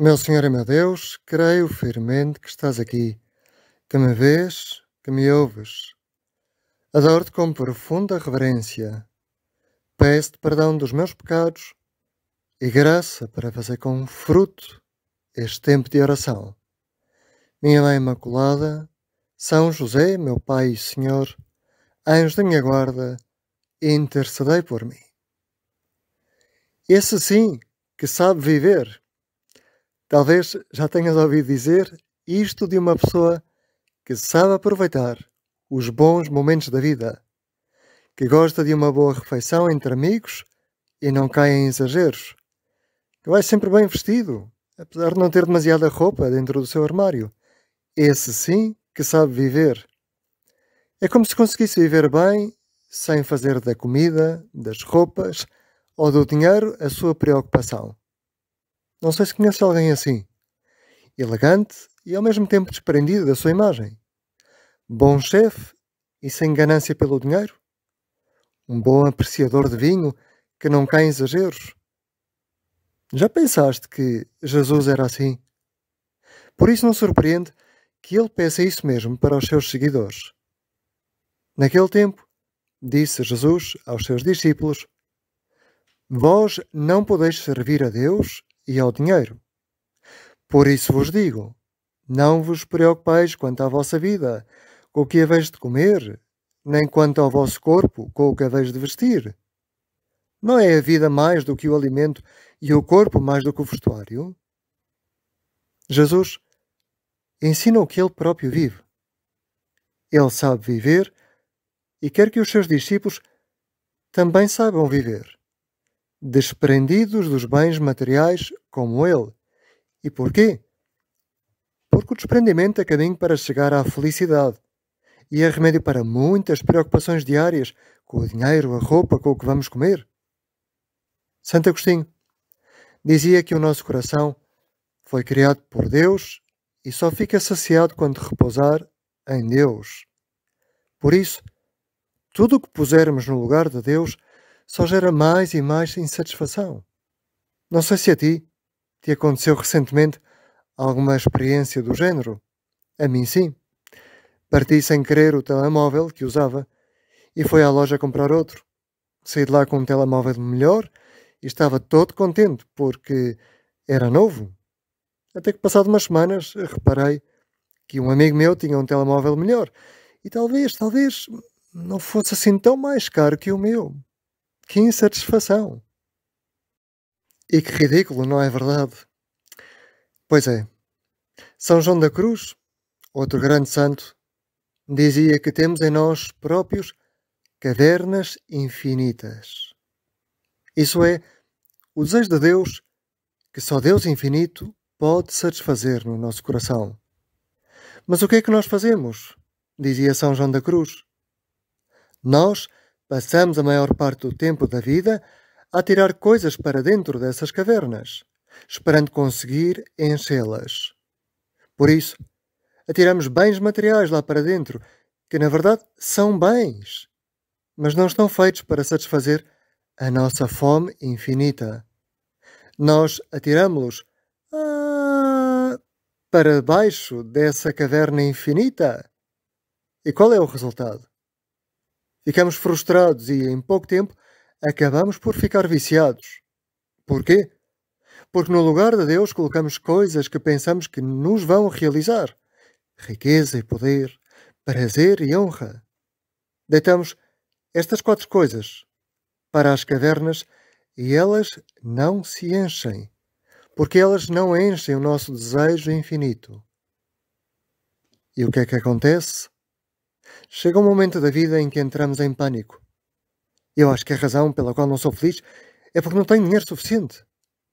Meu Senhor e meu Deus, creio firmemente que estás aqui, que me vês, que me ouves. Adoro-te com profunda reverência. Peço-te perdão dos meus pecados e graça para fazer com fruto este tempo de oração. Minha Mãe Imaculada, São José, meu Pai e Senhor, anjo da minha guarda, intercedei por mim. Esse sim que sabe viver Talvez já tenhas ouvido dizer isto de uma pessoa que sabe aproveitar os bons momentos da vida, que gosta de uma boa refeição entre amigos e não cai em exageros, que vai sempre bem vestido, apesar de não ter demasiada roupa dentro do seu armário. Esse sim que sabe viver. É como se conseguisse viver bem sem fazer da comida, das roupas ou do dinheiro a sua preocupação. Não sei se conheces alguém assim. Elegante e ao mesmo tempo desprendido da sua imagem. Bom chefe e sem ganância pelo dinheiro. Um bom apreciador de vinho que não cai em exageros. Já pensaste que Jesus era assim? Por isso não surpreende que ele peça isso mesmo para os seus seguidores. Naquele tempo, disse Jesus aos seus discípulos: Vós não podeis servir a Deus e ao dinheiro. Por isso vos digo: não vos preocupeis quanto à vossa vida, com o que haveis de comer, nem quanto ao vosso corpo, com o que haveis de vestir. Não é a vida mais do que o alimento e o corpo mais do que o vestuário? Jesus ensina o que ele próprio vive. Ele sabe viver e quer que os seus discípulos também saibam viver desprendidos dos bens materiais como ele. E porquê? Porque o desprendimento é caminho para chegar à felicidade e é remédio para muitas preocupações diárias com o dinheiro, a roupa, com o que vamos comer. Santo Agostinho dizia que o nosso coração foi criado por Deus e só fica saciado quando repousar em Deus. Por isso, tudo o que pusermos no lugar de Deus só gera mais e mais insatisfação. Não sei se a ti te aconteceu recentemente alguma experiência do género. A mim sim. Parti sem querer o telemóvel que usava e fui à loja comprar outro. Saí de lá com um telemóvel melhor e estava todo contente porque era novo. Até que passado umas semanas reparei que um amigo meu tinha um telemóvel melhor e talvez, talvez não fosse assim tão mais caro que o meu. Que insatisfação! E que ridículo, não é verdade? Pois é. São João da Cruz, outro grande santo, dizia que temos em nós próprios cavernas infinitas. Isso é, o desejo de Deus que só Deus infinito pode satisfazer no nosso coração. Mas o que é que nós fazemos? Dizia São João da Cruz. Nós Passamos a maior parte do tempo da vida a tirar coisas para dentro dessas cavernas, esperando conseguir enchê-las. Por isso, atiramos bens materiais lá para dentro, que na verdade são bens, mas não estão feitos para satisfazer a nossa fome infinita. Nós atiramos-los ah, para baixo dessa caverna infinita. E qual é o resultado? Ficamos frustrados e, em pouco tempo, acabamos por ficar viciados. Porquê? Porque no lugar de Deus colocamos coisas que pensamos que nos vão realizar: riqueza e poder, prazer e honra. Deitamos estas quatro coisas para as cavernas e elas não se enchem, porque elas não enchem o nosso desejo infinito. E o que é que acontece? Chega um momento da vida em que entramos em pânico. Eu acho que a razão pela qual não sou feliz é porque não tenho dinheiro suficiente.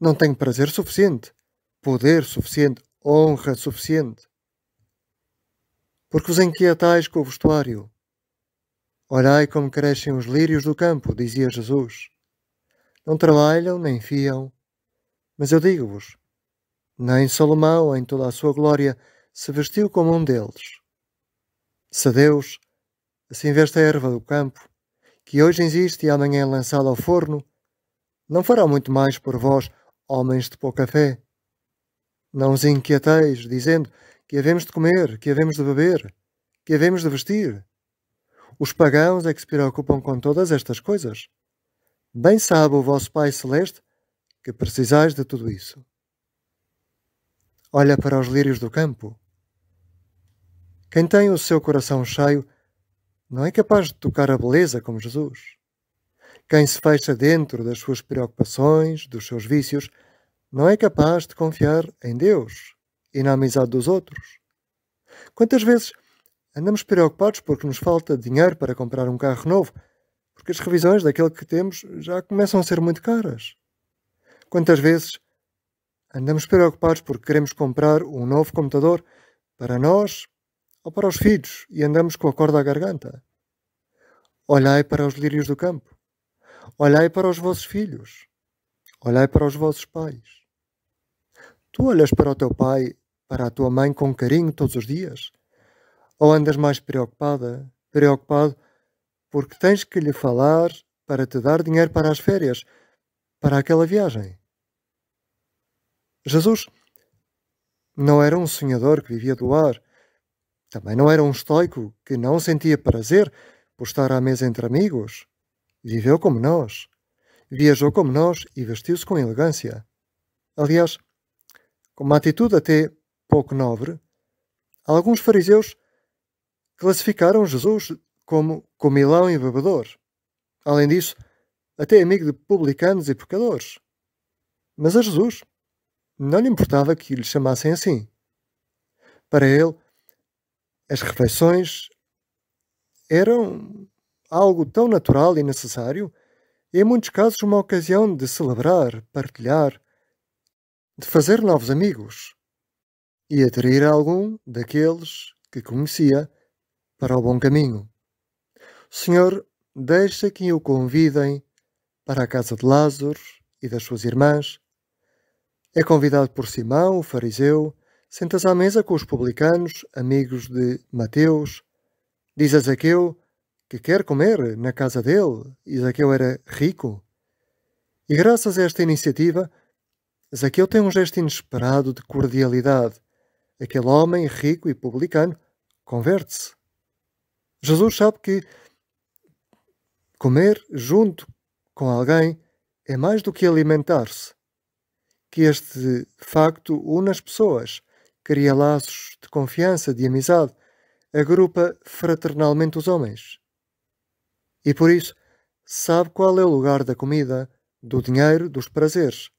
Não tenho prazer suficiente, poder suficiente, honra suficiente. Porque os inquietais com o vestuário. Olhai como crescem os lírios do campo, dizia Jesus. Não trabalham nem fiam. Mas eu digo-vos: nem Salomão, em toda a sua glória, se vestiu como um deles. Se Deus assim veste a erva do campo, que hoje existe e amanhã é lançada ao forno, não fará muito mais por vós, homens de pouca fé. Não os inquieteis, dizendo que havemos de comer, que havemos de beber, que havemos de vestir. Os pagãos é que se preocupam com todas estas coisas. Bem sabe o vosso Pai Celeste que precisais de tudo isso. Olha para os lírios do campo quem tem o seu coração cheio não é capaz de tocar a beleza como Jesus. Quem se fecha dentro das suas preocupações, dos seus vícios, não é capaz de confiar em Deus e na amizade dos outros. Quantas vezes andamos preocupados porque nos falta dinheiro para comprar um carro novo, porque as revisões daquele que temos já começam a ser muito caras? Quantas vezes andamos preocupados porque queremos comprar um novo computador para nós, ou para os filhos e andamos com a corda à garganta? Olhai para os lírios do campo, olhai para os vossos filhos, olhai para os vossos pais. Tu olhas para o teu pai, para a tua mãe com carinho todos os dias? Ou andas mais preocupada, preocupado, porque tens que lhe falar para te dar dinheiro para as férias, para aquela viagem? Jesus não era um sonhador que vivia do ar, também não era um estoico que não sentia prazer por estar à mesa entre amigos. Viveu como nós, viajou como nós e vestiu-se com elegância. Aliás, com uma atitude até pouco nobre, alguns fariseus classificaram Jesus como comilão e bebedor. Além disso, até amigo de publicanos e pecadores. Mas a Jesus não lhe importava que lhe chamassem assim. Para ele, as refeições eram algo tão natural e necessário, e em muitos casos uma ocasião de celebrar, partilhar, de fazer novos amigos e atrair algum daqueles que conhecia para o bom caminho. Senhor, deixa que o convidem para a casa de Lázaro e das suas irmãs. É convidado por Simão, o fariseu, Senta-se à mesa com os publicanos, amigos de Mateus. Diz a Zaqueu que quer comer na casa dele, e Zaqueu era rico. E graças a esta iniciativa, Zaqueu tem um gesto inesperado de cordialidade. Aquele homem rico e publicano converte-se. Jesus sabe que comer junto com alguém é mais do que alimentar-se, que este facto une as pessoas cria laços de confiança, de amizade, agrupa fraternalmente os homens. E por isso, sabe qual é o lugar da comida, do dinheiro, dos prazeres.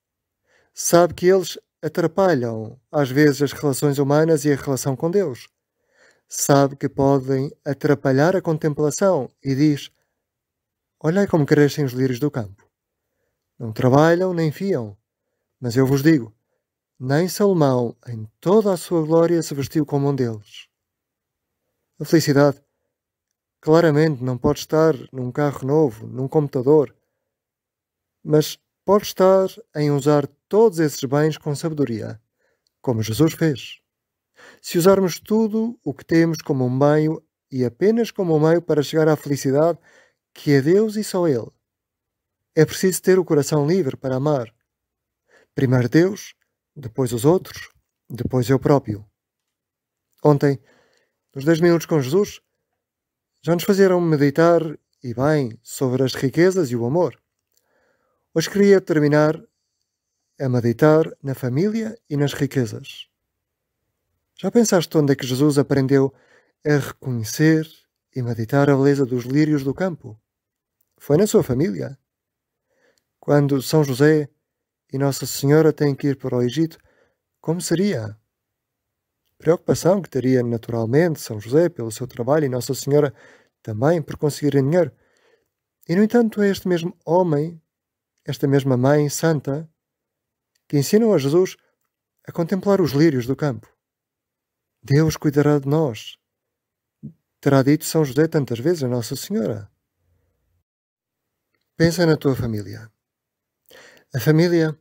Sabe que eles atrapalham, às vezes, as relações humanas e a relação com Deus. Sabe que podem atrapalhar a contemplação e diz: Olhai como crescem os lírios do campo. Não trabalham nem fiam, mas eu vos digo: nem Salomão, em toda a sua glória, se vestiu como um deles. A felicidade claramente não pode estar num carro novo, num computador, mas pode estar em usar todos esses bens com sabedoria, como Jesus fez. Se usarmos tudo o que temos como um meio e apenas como um meio para chegar à felicidade que é Deus e só Ele, é preciso ter o coração livre para amar. Primeiro Deus depois os outros, depois eu próprio. Ontem, nos 10 minutos com Jesus, já nos fizeram meditar e bem sobre as riquezas e o amor. Hoje queria terminar a meditar na família e nas riquezas. Já pensaste onde é que Jesus aprendeu a reconhecer e meditar a beleza dos lírios do campo? Foi na sua família. Quando São José e Nossa Senhora tem que ir para o Egito, como seria? Preocupação que teria naturalmente São José pelo seu trabalho e Nossa Senhora também por conseguir dinheiro. E, no entanto, é este mesmo homem, esta mesma mãe santa, que ensinam a Jesus a contemplar os lírios do campo. Deus cuidará de nós. Terá dito São José tantas vezes a Nossa Senhora. Pensa na tua família. A família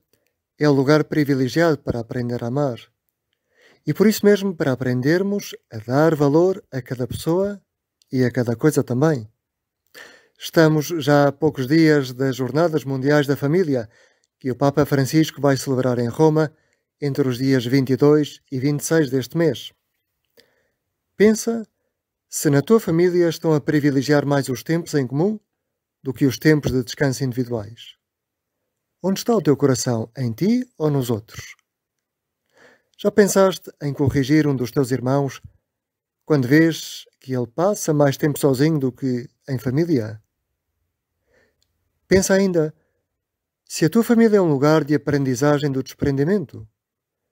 é o lugar privilegiado para aprender a amar. E por isso mesmo, para aprendermos a dar valor a cada pessoa e a cada coisa também. Estamos já a poucos dias das Jornadas Mundiais da Família, que o Papa Francisco vai celebrar em Roma entre os dias 22 e 26 deste mês. Pensa se na tua família estão a privilegiar mais os tempos em comum do que os tempos de descanso individuais. Onde está o teu coração? Em ti ou nos outros? Já pensaste em corrigir um dos teus irmãos quando vês que ele passa mais tempo sozinho do que em família? Pensa ainda se a tua família é um lugar de aprendizagem do desprendimento,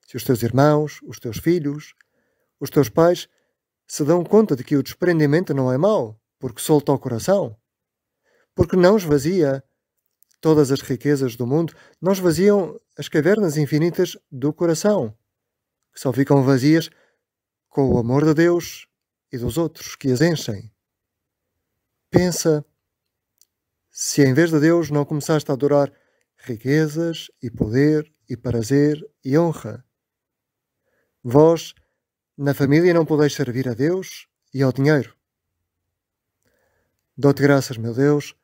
se os teus irmãos, os teus filhos, os teus pais se dão conta de que o desprendimento não é mau, porque solta o coração, porque não esvazia todas as riquezas do mundo não esvaziam as cavernas infinitas do coração, que só ficam vazias com o amor de Deus e dos outros que as enchem. Pensa se em vez de Deus não começaste a adorar riquezas e poder e prazer e honra. Vós, na família, não podeis servir a Deus e ao dinheiro. Dou-te graças, meu Deus,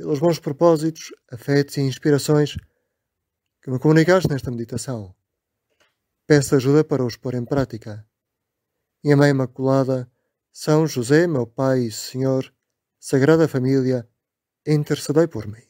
pelos bons propósitos, afetos e inspirações que me comunicaste nesta meditação. Peço ajuda para os pôr em prática. Minha Mãe Imaculada, São José, meu Pai e Senhor, Sagrada Família, intercedei por mim.